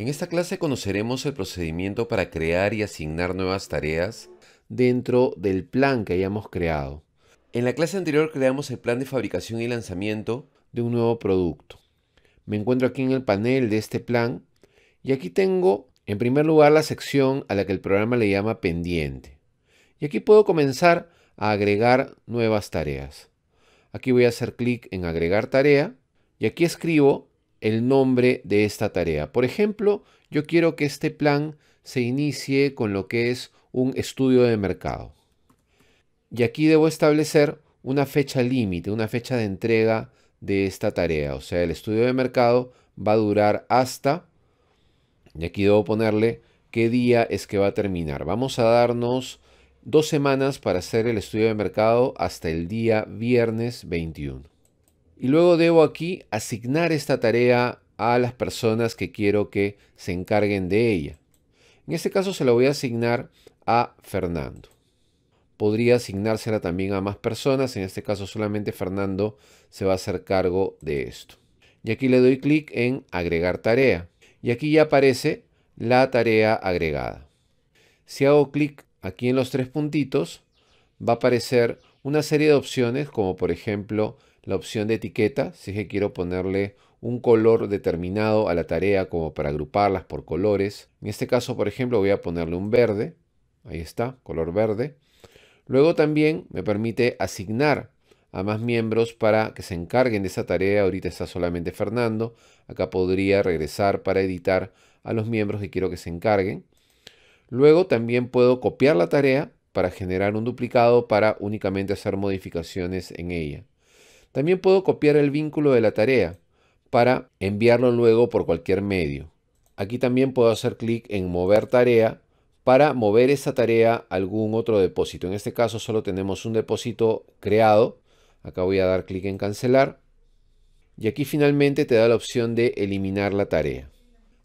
En esta clase conoceremos el procedimiento para crear y asignar nuevas tareas dentro del plan que hayamos creado. En la clase anterior creamos el plan de fabricación y lanzamiento de un nuevo producto. Me encuentro aquí en el panel de este plan y aquí tengo en primer lugar la sección a la que el programa le llama pendiente. Y aquí puedo comenzar a agregar nuevas tareas. Aquí voy a hacer clic en agregar tarea y aquí escribo el nombre de esta tarea. Por ejemplo, yo quiero que este plan se inicie con lo que es un estudio de mercado. Y aquí debo establecer una fecha límite, una fecha de entrega de esta tarea. O sea, el estudio de mercado va a durar hasta, y aquí debo ponerle qué día es que va a terminar. Vamos a darnos dos semanas para hacer el estudio de mercado hasta el día viernes 21. Y luego debo aquí asignar esta tarea a las personas que quiero que se encarguen de ella. En este caso se la voy a asignar a Fernando. Podría asignársela también a más personas, en este caso solamente Fernando se va a hacer cargo de esto. Y aquí le doy clic en agregar tarea. Y aquí ya aparece la tarea agregada. Si hago clic aquí en los tres puntitos, va a aparecer una serie de opciones como por ejemplo la opción de etiqueta, si es que quiero ponerle un color determinado a la tarea como para agruparlas por colores. En este caso, por ejemplo, voy a ponerle un verde. Ahí está, color verde. Luego también me permite asignar a más miembros para que se encarguen de esa tarea. Ahorita está solamente Fernando. Acá podría regresar para editar a los miembros que quiero que se encarguen. Luego también puedo copiar la tarea para generar un duplicado para únicamente hacer modificaciones en ella. También puedo copiar el vínculo de la tarea para enviarlo luego por cualquier medio. Aquí también puedo hacer clic en mover tarea para mover esa tarea a algún otro depósito. En este caso solo tenemos un depósito creado. Acá voy a dar clic en cancelar. Y aquí finalmente te da la opción de eliminar la tarea.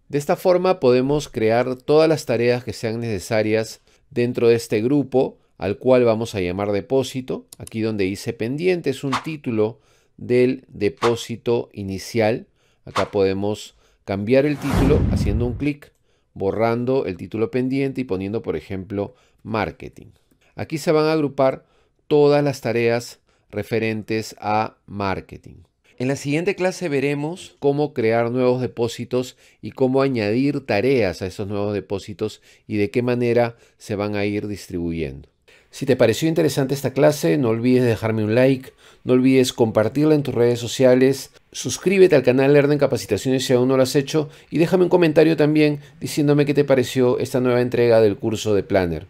De esta forma podemos crear todas las tareas que sean necesarias dentro de este grupo al cual vamos a llamar depósito. Aquí donde dice pendiente es un título del depósito inicial. Acá podemos cambiar el título haciendo un clic, borrando el título pendiente y poniendo, por ejemplo, marketing. Aquí se van a agrupar todas las tareas referentes a marketing. En la siguiente clase veremos cómo crear nuevos depósitos y cómo añadir tareas a esos nuevos depósitos y de qué manera se van a ir distribuyendo. Si te pareció interesante esta clase, no olvides dejarme un like, no olvides compartirla en tus redes sociales, suscríbete al canal Learn Capacitaciones si aún no lo has hecho y déjame un comentario también diciéndome qué te pareció esta nueva entrega del curso de Planner.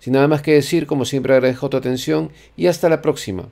Sin nada más que decir, como siempre agradezco tu atención y hasta la próxima.